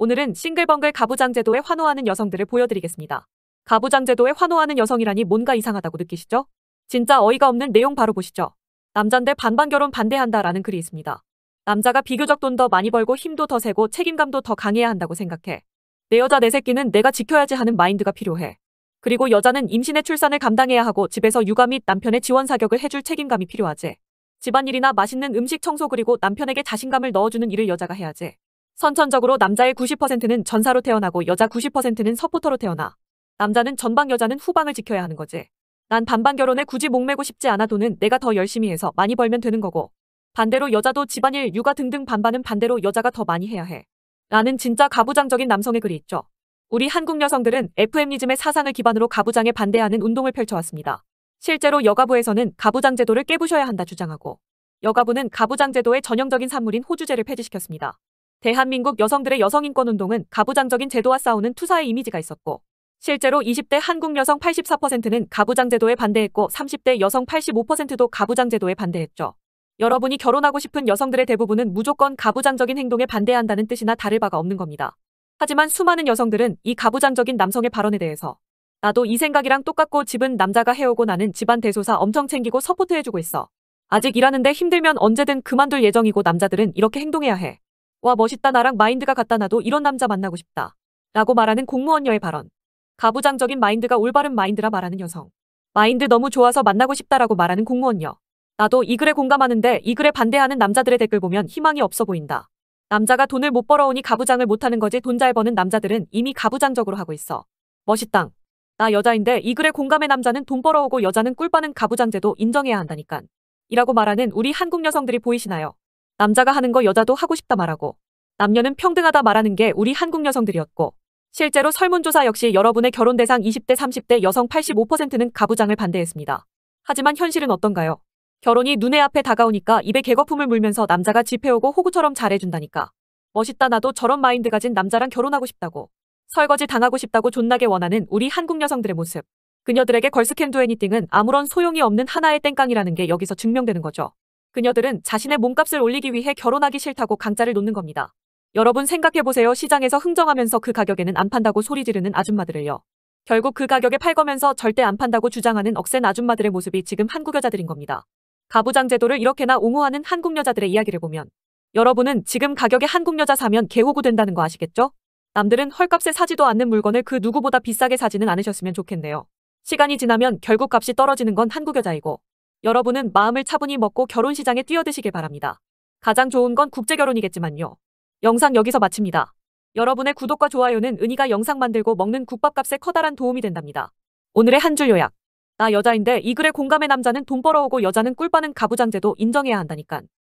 오늘은 싱글벙글 가부장제도에 환호하는 여성들을 보여드리겠습니다. 가부장제도에 환호하는 여성이라니 뭔가 이상하다고 느끼시죠? 진짜 어이가 없는 내용 바로 보시죠. 남잔데 반반 결혼 반대한다 라는 글이 있습니다. 남자가 비교적 돈 더 많이 벌고 힘도 더 세고 책임감도 더 강해야 한다고 생각해. 내 여자 내 새끼는 내가 지켜야지 하는 마인드가 필요해. 그리고 여자는 임신의 출산을 감당해야 하고 집에서 육아 및 남편의 지원 사격을 해줄 책임감이 필요하지. 집안일이나 맛있는 음식 청소 그리고 남편에게 자신감을 넣어주는 일을 여자가 해야지. 선천적으로 남자의 90%는 전사로 태어나고 여자 90%는 서포터로 태어나. 남자는 전방 여자는 후방을 지켜야 하는 거지. 난 반반 결혼에 굳이 목매고 싶지 않아도는 내가 더 열심히 해서 많이 벌면 되는 거고 반대로 여자도 집안일, 육아 등등 반반은 반대로 여자가 더 많이 해야 해. 라는 진짜 가부장적인 남성의 글이 있죠. 우리 한국 여성들은 FM리즘의 사상을 기반으로 가부장에 반대하는 운동을 펼쳐왔습니다. 실제로 여가부에서는 가부장 제도를 깨부셔야 한다 주장하고 여가부는 가부장 제도의 전형적인 산물인 호주제를 폐지시켰습니다. 대한민국 여성들의 여성인권운동은 가부장적인 제도와 싸우는 투사의 이미지가 있었고 실제로 20대 한국 여성 84%는 가부장 제도에 반대했고 30대 여성 85%도 가부장 제도에 반대했죠. 여러분이 결혼하고 싶은 여성들의 대부분은 무조건 가부장적인 행동에 반대한다는 뜻이나 다를 바가 없는 겁니다. 하지만 수많은 여성들은 이 가부장적인 남성의 발언에 대해서 나도 이 생각이랑 똑같고 집은 남자가 해오고 나는 집안 대소사 엄청 챙기고 서포트해주고 있어. 아직 일하는데 힘들면 언제든 그만둘 예정이고 남자들은 이렇게 행동해야 해. 와 멋있다 나랑 마인드가 같다 나도 이런 남자 만나고 싶다. 라고 말하는 공무원녀의 발언. 가부장적인 마인드가 올바른 마인드라 말하는 여성. 마인드 너무 좋아서 만나고 싶다라고 말하는 공무원녀. 나도 이 글에 공감하는데 이 글에 반대하는 남자들의 댓글 보면 희망이 없어 보인다. 남자가 돈을 못 벌어오니 가부장을 못하는 거지 돈 잘 버는 남자들은 이미 가부장적으로 하고 있어. 멋있당. 나 여자인데 이 글에 공감해 남자는 돈 벌어오고 여자는 꿀 빠는 가부장제도 인정해야 한다니깐. 이라고 말하는 우리 한국 여성들이 보이시나요? 남자가 하는 거 여자도 하고 싶다 말하고 남녀는 평등하다 말하는 게 우리 한국 여성들이었고 실제로 설문조사 역시 여러분의 결혼 대상 20대 30대 여성 85%는 가부장을 반대했습니다. 하지만 현실은 어떤가요? 결혼이 눈에 앞에 다가오니까 입에 개거품을 물면서 남자가 집해오고 호구처럼 잘해준다니까. 멋있다 나도 저런 마인드 가진 남자랑 결혼하고 싶다고. 설거지 당하고 싶다고 존나게 원하는 우리 한국 여성들의 모습. 그녀들에게 걸스캔 도 애니띵은 아무런 소용이 없는 하나의 땡깡이라는 게 여기서 증명되는 거죠. 그녀들은 자신의 몸값을 올리기 위해 결혼하기 싫다고 강자를 놓는 겁니다. 여러분 생각해보세요. 시장에서 흥정하면서 그 가격에는 안 판다고 소리 지르는 아줌마들을요. 결국 그 가격에 팔 거면서 절대 안 판다고 주장하는 억센 아줌마들의 모습이 지금 한국 여자들인 겁니다. 가부장 제도를 이렇게나 옹호하는 한국 여자들의 이야기를 보면 여러분은 지금 가격에 한국 여자 사면 개호구 된다는 거 아시겠죠? 남들은 헐값에 사지도 않는 물건을 그 누구보다 비싸게 사지는 않으셨으면 좋겠네요. 시간이 지나면 결국 값이 떨어지는 건 한국 여자이고 여러분은 마음을 차분히 먹고 결혼 시장에 뛰어드시길 바랍니다. 가장 좋은 건 국제 결혼이겠지만요. 영상 여기서 마칩니다. 여러분의 구독과 좋아요는 은희가 영상 만들고 먹는 국밥값에 커다란 도움이 된답니다. 오늘의 한 줄 요약. 나 여자인데 이 글에 공감의 남자는 돈 벌어오고 여자는 꿀 빠는 가부장제도 인정해야 한다니깐.